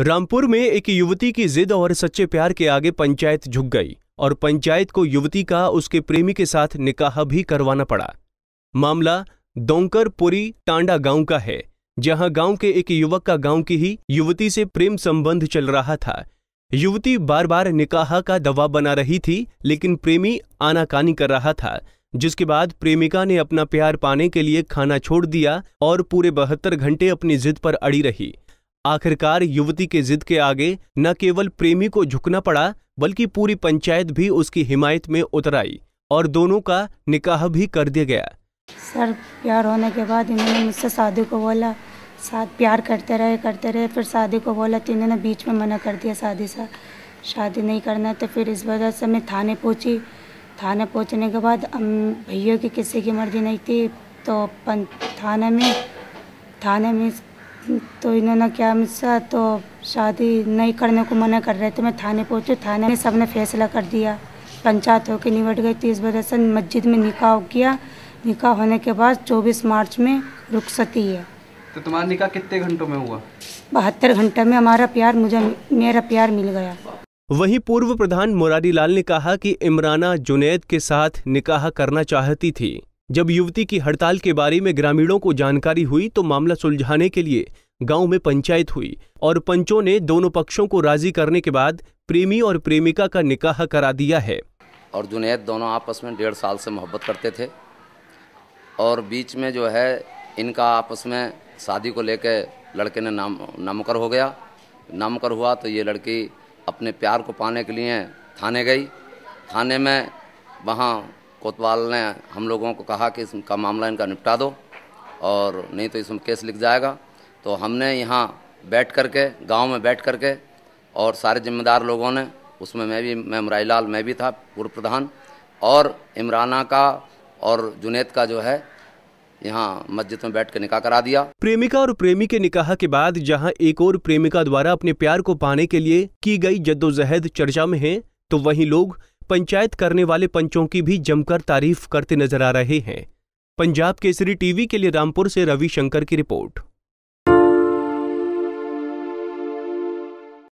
रामपुर में एक युवती की जिद और सच्चे प्यार के आगे पंचायत झुक गई और पंचायत को युवती का उसके प्रेमी के साथ निकाह भी करवाना पड़ा मामला दोंकरपुरी टांडा गांव का है जहां गांव के एक युवक का गांव की ही युवती से प्रेम संबंध चल रहा था युवती बार बार निकाह का दबाव बना रही थी लेकिन प्रेमी आनाकानी कर रहा था जिसके बाद प्रेमिका ने अपना प्यार पाने के लिए खाना छोड़ दिया और पूरे बहत्तर घंटे अपनी जिद पर अड़ी रही आखिरकार युवती के जिद के आगे न केवल प्रेमी को झुकना पड़ा बल्कि पूरी पंचायत भी उसकी हिमायत में उतर आई और दोनों का निकाह भी कर दिया गया सर प्यार होने के बाद इन्होंने मुझसे शादी को बोला साथ प्यार करते रहे करते रहे फिर शादी को बोला तो इन्होंने बीच में मना कर दिया शादी सा शादी नहीं करना तो फिर इस वजह से मैं थाने पहुंची थाने पहुंचने के बाद भैया की किसी की मर्जी नहीं थी तो थाने में थाने में तो इन्होंने क्या मुझसे तो शादी नहीं करने को मना कर रहे थे मैं थाने पहुँचे थाने में सबने फैसला कर दिया पंचायत होकर निबट गई तीस इस वजह से मस्जिद में निकाह किया निकाह होने के बाद 24 मार्च में रुखसती है तो तुम्हारा निकाह कितने घंटों में हुआ बहत्तर घंटे में हमारा प्यार मुझे मेरा प्यार मिल गया वहीं पूर्व प्रधान मुरारी लाल ने कहा कि इमराना जुनेद के साथ निकाह करना चाहती थी जब युवती की हड़ताल के बारे में ग्रामीणों को जानकारी हुई तो मामला सुलझाने के लिए गांव में पंचायत हुई और पंचों ने दोनों पक्षों को राजी करने के बाद प्रेमी और प्रेमिका का निकाह करा दिया है और जुनेद दोनों आपस में डेढ़ साल से मोहब्बत करते थे और बीच में जो है इनका आपस में शादी को लेकर लड़के ने नाम नामकर हो गया नामकर हुआ तो ये लड़की अपने प्यार को पाने के लिए थाने गई थाने में वहाँ कोतवाल ने हम लोगों को कहा कि इसका मामला इनका निपटा दो और नहीं तो इसमें केस लिख जाएगा तो हमने यहाँ बैठ करके गांव में बैठ करके और सारे जिम्मेदार लोगों ने उसमें मैं भी मैं मुराई लाल मैं भी था पूर्व प्रधान और इमराना का और जुनेद का जो है यहाँ मस्जिद में बैठ कर निकाह करा दिया प्रेमिका और प्रेमी के निकाह के बाद जहाँ एक और प्रेमिका द्वारा अपने प्यार को पाने के लिए की गई जद्दोजहद चर्चा में है तो वहीं लोग पंचायत करने वाले पंचों की भी जमकर तारीफ करते नजर आ रहे हैं पंजाब केसरी टीवी के लिए रामपुर से रविशंकर की रिपोर्ट